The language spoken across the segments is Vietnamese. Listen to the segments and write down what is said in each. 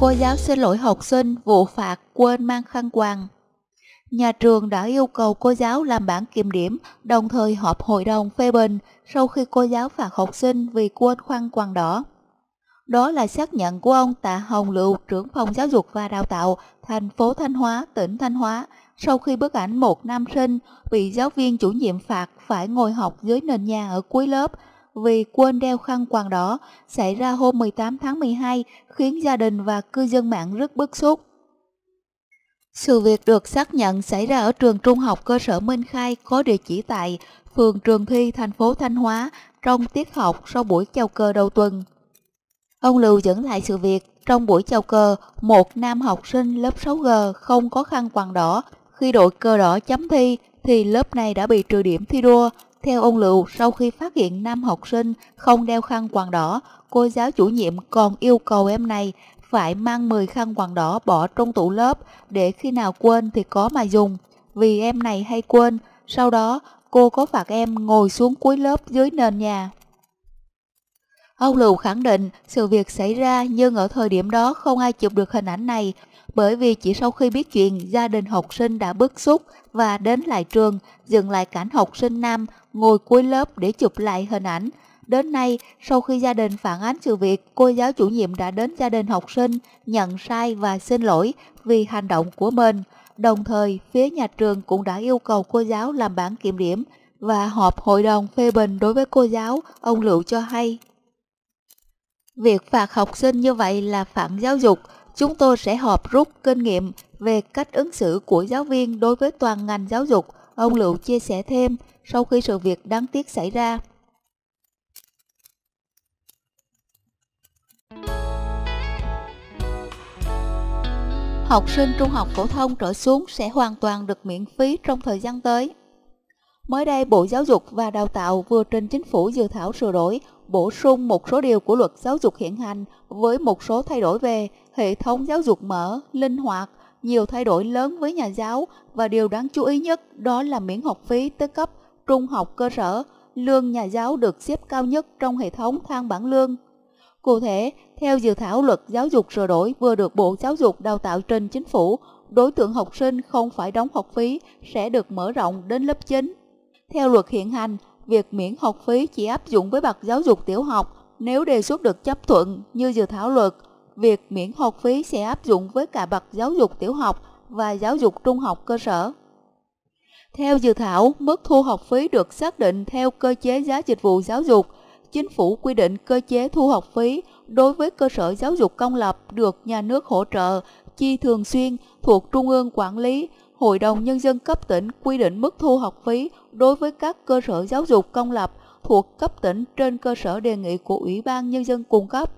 cô giáo xin lỗi học sinh vụ phạt quên mang khăn quàng. Nhà trường đã yêu cầu cô giáo làm bản kiểm điểm, đồng thời họp hội đồng phê bình sau khi cô giáo phạt học sinh vì quên khăn quàng đỏ. Đó là xác nhận của ông Tạ Hồng Lựu, trưởng phòng giáo dục và đào tạo, thành phố Thanh Hóa, tỉnh Thanh Hóa, sau khi bức ảnh một nam sinh bị giáo viên chủ nhiệm phạt phải ngồi học dưới nền nhà ở cuối lớp vì quên đeo khăn quàng đỏ xảy ra hôm 18 tháng 12 khiến gia đình và cư dân mạng rất bức xúc. Sự việc được xác nhận xảy ra ở trường trung học cơ sở Minh Khai có địa chỉ tại phường Trường Thi, thành phố Thanh Hóa trong tiết học sau buổi chào cờ đầu tuần. Ông Lưu dẫn lại sự việc, trong buổi chào cờ, một nam học sinh lớp 6G không có khăn quàng đỏ. Khi đội cờ đỏ chấm thi thì lớp này đã bị trừ điểm thi đua, theo ông Lưu, sau khi phát hiện nam học sinh không đeo khăn quàng đỏ, cô giáo chủ nhiệm còn yêu cầu em này phải mang 10 khăn quàng đỏ bỏ trong tủ lớp để khi nào quên thì có mà dùng. Vì em này hay quên, sau đó cô có phạt em ngồi xuống cuối lớp dưới nền nhà. Ông Lù khẳng định sự việc xảy ra nhưng ở thời điểm đó không ai chụp được hình ảnh này bởi vì chỉ sau khi biết chuyện gia đình học sinh đã bức xúc và đến lại trường dừng lại cảnh học sinh nam ngồi cuối lớp để chụp lại hình ảnh. Đến nay, sau khi gia đình phản ánh sự việc, cô giáo chủ nhiệm đã đến gia đình học sinh nhận sai và xin lỗi vì hành động của mình. Đồng thời, phía nhà trường cũng đã yêu cầu cô giáo làm bản kiểm điểm và họp hội đồng phê bình đối với cô giáo, ông Lựu cho hay Việc phạt học sinh như vậy là phản giáo dục. Chúng tôi sẽ họp rút kinh nghiệm về cách ứng xử của giáo viên đối với toàn ngành giáo dục. Ông Lựu chia sẻ thêm sau khi sự việc đáng tiếc xảy ra. Học sinh trung học phổ thông trở xuống sẽ hoàn toàn được miễn phí trong thời gian tới. Mới đây, Bộ Giáo dục và Đào tạo vừa trình chính phủ dự thảo sửa đổi bổ sung một số điều của luật giáo dục hiện hành với một số thay đổi về hệ thống giáo dục mở, linh hoạt, nhiều thay đổi lớn với nhà giáo và điều đáng chú ý nhất đó là miễn học phí tới cấp trung học cơ sở, lương nhà giáo được xếp cao nhất trong hệ thống thang bảng lương. Cụ thể, theo dự thảo luật giáo dục sửa đổi vừa được Bộ Giáo dục đào tạo trình chính phủ, đối tượng học sinh không phải đóng học phí sẽ được mở rộng đến lớp 9. Theo luật hiện hành, việc miễn học phí chỉ áp dụng với bậc giáo dục tiểu học nếu đề xuất được chấp thuận như dự thảo luật. Việc miễn học phí sẽ áp dụng với cả bậc giáo dục tiểu học và giáo dục trung học cơ sở. Theo dự thảo, mức thu học phí được xác định theo cơ chế giá dịch vụ giáo dục. Chính phủ quy định cơ chế thu học phí đối với cơ sở giáo dục công lập được nhà nước hỗ trợ, chi thường xuyên thuộc trung ương quản lý Hội đồng Nhân dân cấp tỉnh quy định mức thu học phí đối với các cơ sở giáo dục công lập thuộc cấp tỉnh trên cơ sở đề nghị của Ủy ban Nhân dân cung cấp.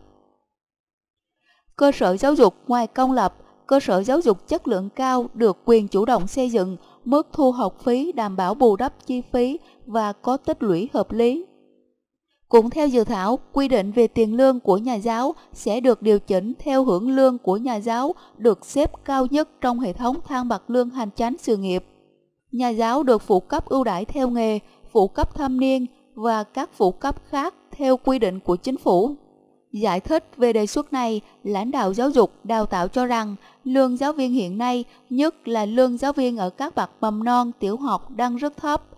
Cơ sở giáo dục ngoài công lập, cơ sở giáo dục chất lượng cao được quyền chủ động xây dựng mức thu học phí đảm bảo bù đắp chi phí và có tích lũy hợp lý. Cũng theo dự thảo, quy định về tiền lương của nhà giáo sẽ được điều chỉnh theo hưởng lương của nhà giáo được xếp cao nhất trong hệ thống thang bậc lương hành chánh sự nghiệp. Nhà giáo được phụ cấp ưu đãi theo nghề, phụ cấp thâm niên và các phụ cấp khác theo quy định của chính phủ. Giải thích về đề xuất này, lãnh đạo giáo dục đào tạo cho rằng lương giáo viên hiện nay, nhất là lương giáo viên ở các bậc mầm non, tiểu học đang rất thấp –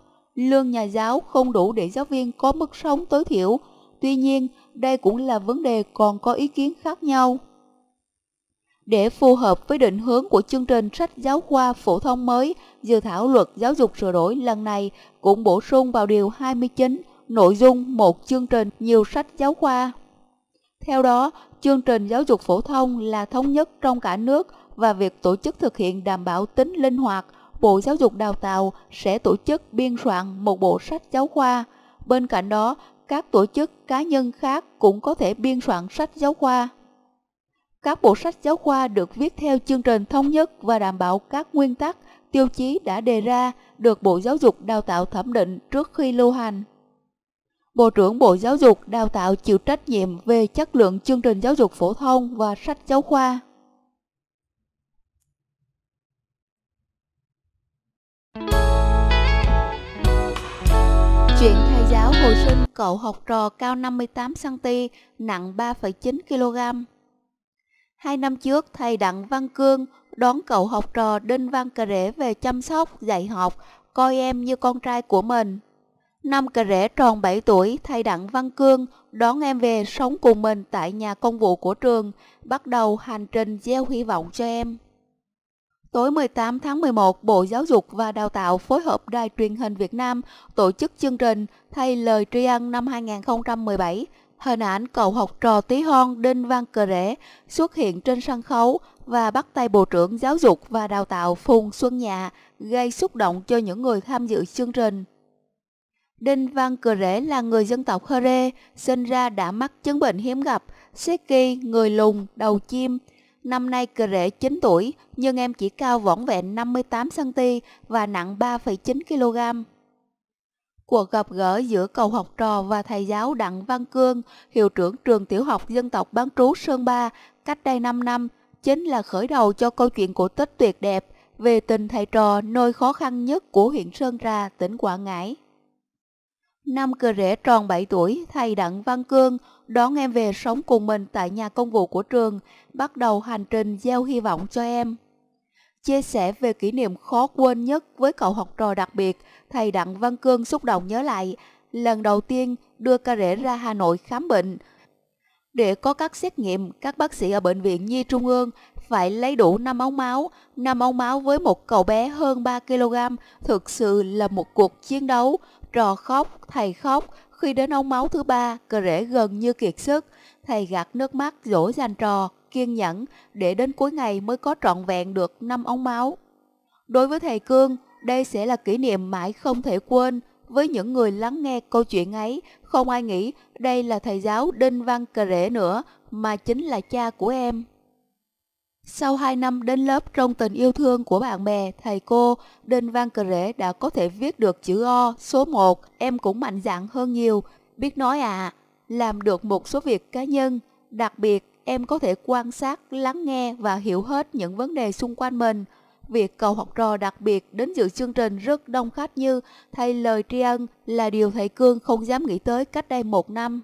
lương nhà giáo không đủ để giáo viên có mức sống tối thiểu. Tuy nhiên, đây cũng là vấn đề còn có ý kiến khác nhau. Để phù hợp với định hướng của chương trình sách giáo khoa phổ thông mới, dự thảo luật giáo dục sửa đổi lần này cũng bổ sung vào điều 29 nội dung một chương trình nhiều sách giáo khoa. Theo đó, chương trình giáo dục phổ thông là thống nhất trong cả nước và việc tổ chức thực hiện đảm bảo tính linh hoạt, Bộ Giáo dục Đào tạo sẽ tổ chức biên soạn một bộ sách giáo khoa. Bên cạnh đó, các tổ chức cá nhân khác cũng có thể biên soạn sách giáo khoa. Các bộ sách giáo khoa được viết theo chương trình thống nhất và đảm bảo các nguyên tắc, tiêu chí đã đề ra được Bộ Giáo dục Đào tạo thẩm định trước khi lưu hành. Bộ trưởng Bộ Giáo dục Đào tạo chịu trách nhiệm về chất lượng chương trình giáo dục phổ thông và sách giáo khoa. giáo hồi sinh cậu học trò cao 58cm, nặng 3,9 kg. Hai năm trước, thầy Đặng Văn Cương đón cậu học trò Đinh Văn Cà Rễ về chăm sóc, dạy học, coi em như con trai của mình. Năm Cà Rễ tròn 7 tuổi, thầy Đặng Văn Cương đón em về sống cùng mình tại nhà công vụ của trường, bắt đầu hành trình gieo hy vọng cho em. Tối 18 tháng 11, Bộ Giáo dục và Đào tạo phối hợp Đài truyền hình Việt Nam tổ chức chương trình Thay lời tri ân năm 2017. Hình ảnh cậu học trò tí hon Đinh Văn Cờ Rễ xuất hiện trên sân khấu và bắt tay Bộ trưởng Giáo dục và Đào tạo Phùng Xuân Nhạ gây xúc động cho những người tham dự chương trình. Đinh Văn Cờ Rễ là người dân tộc Hơ Rê, sinh ra đã mắc chứng bệnh hiếm gặp, Seki, người lùn, đầu chim, Năm nay cờ rễ 9 tuổi, nhưng em chỉ cao vỏn vẹn 58cm và nặng 3,9kg. Cuộc gặp gỡ giữa cầu học trò và thầy giáo Đặng Văn Cương, hiệu trưởng trường tiểu học dân tộc bán trú Sơn Ba, cách đây 5 năm, chính là khởi đầu cho câu chuyện cổ tích tuyệt đẹp về tình thầy trò nơi khó khăn nhất của huyện Sơn Trà, tỉnh Quảng Ngãi. Năm cơ rễ tròn 7 tuổi, thầy Đặng Văn Cương đón em về sống cùng mình tại nhà công vụ của trường, bắt đầu hành trình gieo hy vọng cho em. Chia sẻ về kỷ niệm khó quên nhất với cậu học trò đặc biệt, thầy Đặng Văn Cương xúc động nhớ lại, lần đầu tiên đưa ca rễ ra Hà Nội khám bệnh. Để có các xét nghiệm, các bác sĩ ở Bệnh viện Nhi Trung ương phải lấy đủ 5 ống máu. 5 ống máu với một cậu bé hơn 3 kg thực sự là một cuộc chiến đấu, Rò khóc, thầy khóc, khi đến ống máu thứ ba, cờ rễ gần như kiệt sức. Thầy gạt nước mắt dỗ dành trò, kiên nhẫn, để đến cuối ngày mới có trọn vẹn được 5 ống máu. Đối với thầy Cương, đây sẽ là kỷ niệm mãi không thể quên. Với những người lắng nghe câu chuyện ấy, không ai nghĩ đây là thầy giáo Đinh Văn Cờ Rễ nữa, mà chính là cha của em. Sau 2 năm đến lớp trong tình yêu thương của bạn bè, thầy cô, Đinh Văn Cờ Rễ đã có thể viết được chữ O số 1. Em cũng mạnh dạn hơn nhiều, biết nói ạ, à, làm được một số việc cá nhân. Đặc biệt, em có thể quan sát, lắng nghe và hiểu hết những vấn đề xung quanh mình. Việc cầu học trò đặc biệt đến dự chương trình rất đông khách như thay lời tri ân là điều thầy Cương không dám nghĩ tới cách đây một năm.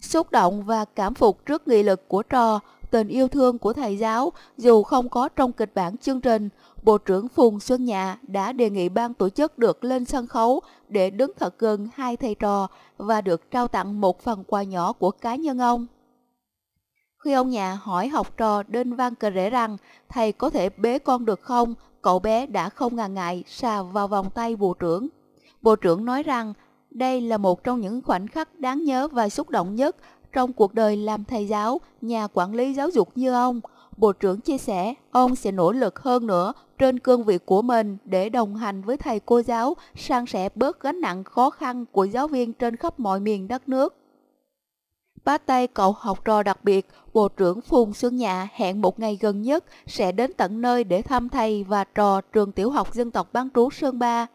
Xúc động và cảm phục trước nghị lực của trò, tình yêu thương của thầy giáo dù không có trong kịch bản chương trình, Bộ trưởng Phùng Xuân Nhạ đã đề nghị ban tổ chức được lên sân khấu để đứng thật gần hai thầy trò và được trao tặng một phần quà nhỏ của cá nhân ông. Khi ông nhà hỏi học trò Đinh Văn Cờ Rễ rằng thầy có thể bế con được không, cậu bé đã không ngần ngại xà vào vòng tay bộ trưởng. Bộ trưởng nói rằng đây là một trong những khoảnh khắc đáng nhớ và xúc động nhất trong cuộc đời làm thầy giáo, nhà quản lý giáo dục như ông, Bộ trưởng chia sẻ ông sẽ nỗ lực hơn nữa trên cương vị của mình để đồng hành với thầy cô giáo, sang sẻ bớt gánh nặng khó khăn của giáo viên trên khắp mọi miền đất nước. Bắt tay cậu học trò đặc biệt, Bộ trưởng Phùng Xuân Nhạ hẹn một ngày gần nhất sẽ đến tận nơi để thăm thầy và trò trường tiểu học dân tộc bán trú Sơn Ba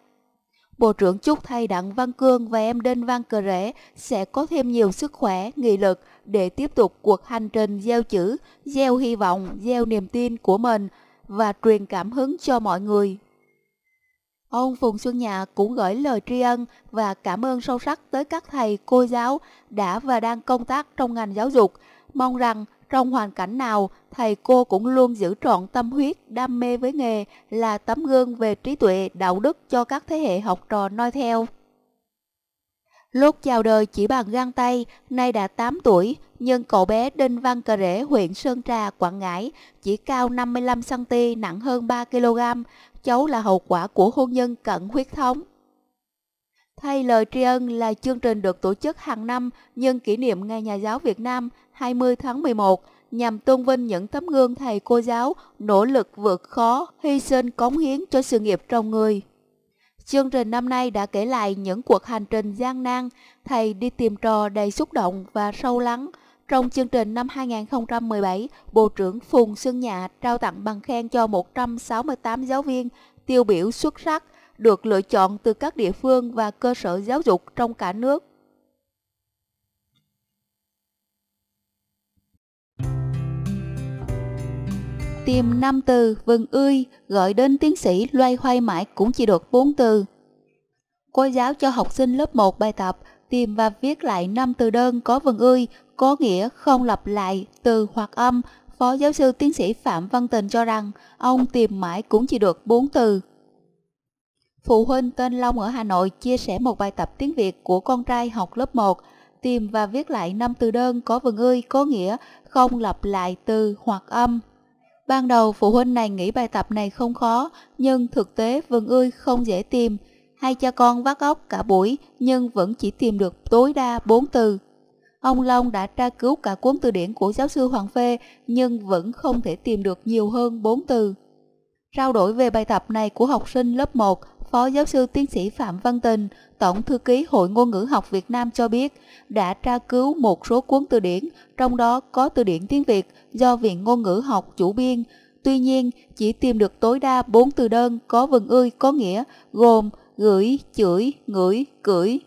Bộ trưởng chúc thầy Đặng Văn Cương và em Đinh Văn Cờ Rễ sẽ có thêm nhiều sức khỏe, nghị lực để tiếp tục cuộc hành trình gieo chữ, gieo hy vọng, gieo niềm tin của mình và truyền cảm hứng cho mọi người. Ông Phùng Xuân Nhạ cũng gửi lời tri ân và cảm ơn sâu sắc tới các thầy, cô giáo đã và đang công tác trong ngành giáo dục, mong rằng trong hoàn cảnh nào, thầy cô cũng luôn giữ trọn tâm huyết, đam mê với nghề là tấm gương về trí tuệ, đạo đức cho các thế hệ học trò noi theo. Lúc chào đời chỉ bằng găng tay, nay đã 8 tuổi, nhưng cậu bé Đinh Văn Cờ Rễ, huyện Sơn Trà, Quảng Ngãi, chỉ cao 55cm, nặng hơn 3kg. Cháu là hậu quả của hôn nhân cận huyết thống. Thay lời tri ân là chương trình được tổ chức hàng năm nhân kỷ niệm Ngày Nhà giáo Việt Nam 20 tháng 11 nhằm tôn vinh những tấm gương thầy cô giáo nỗ lực vượt khó, hy sinh cống hiến cho sự nghiệp trong người. Chương trình năm nay đã kể lại những cuộc hành trình gian nan, thầy đi tìm trò đầy xúc động và sâu lắng. Trong chương trình năm 2017, Bộ trưởng Phùng Xuân Nhạ trao tặng bằng khen cho 168 giáo viên tiêu biểu xuất sắc – được lựa chọn từ các địa phương và cơ sở giáo dục trong cả nước. Tìm 5 từ vừng ươi gọi đến tiến sĩ loay hoay mãi cũng chỉ được 4 từ. Cô giáo cho học sinh lớp 1 bài tập tìm và viết lại 5 từ đơn có vần ươi, có nghĩa không lặp lại từ hoặc âm. Phó giáo sư tiến sĩ Phạm Văn Tình cho rằng ông tìm mãi cũng chỉ được 4 từ. Phụ huynh tên Long ở Hà Nội chia sẻ một bài tập tiếng Việt của con trai học lớp 1, tìm và viết lại năm từ đơn có vần ươi có nghĩa không lặp lại từ hoặc âm. Ban đầu phụ huynh này nghĩ bài tập này không khó, nhưng thực tế vần ươi không dễ tìm. Hai cha con vắt óc cả buổi nhưng vẫn chỉ tìm được tối đa 4 từ. Ông Long đã tra cứu cả cuốn từ điển của giáo sư Hoàng Phê nhưng vẫn không thể tìm được nhiều hơn 4 từ. Trao đổi về bài tập này của học sinh lớp 1, Phó giáo sư tiến sĩ Phạm Văn Tình, Tổng thư ký Hội Ngôn ngữ học Việt Nam cho biết, đã tra cứu một số cuốn từ điển, trong đó có từ điển tiếng Việt do Viện Ngôn ngữ học chủ biên. Tuy nhiên, chỉ tìm được tối đa 4 từ đơn có vần ươi có nghĩa gồm gửi, chửi, ngửi, cưỡi.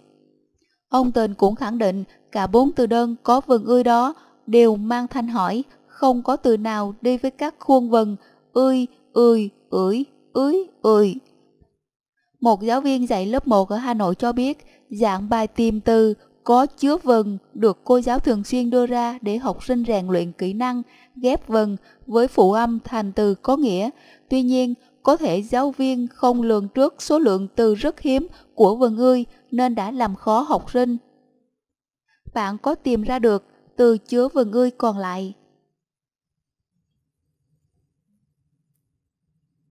Ông Tình cũng khẳng định cả bốn từ đơn có vần ươi đó đều mang thanh hỏi, không có từ nào đi với các khuôn vần ươi, ươi, ưỡi, ưới, ưỡi, một giáo viên dạy lớp 1 ở Hà Nội cho biết dạng bài tìm từ có chứa vần được cô giáo thường xuyên đưa ra để học sinh rèn luyện kỹ năng ghép vần với phụ âm thành từ có nghĩa. Tuy nhiên, có thể giáo viên không lường trước số lượng từ rất hiếm của vần ươi nên đã làm khó học sinh. Bạn có tìm ra được từ chứa vần ươi còn lại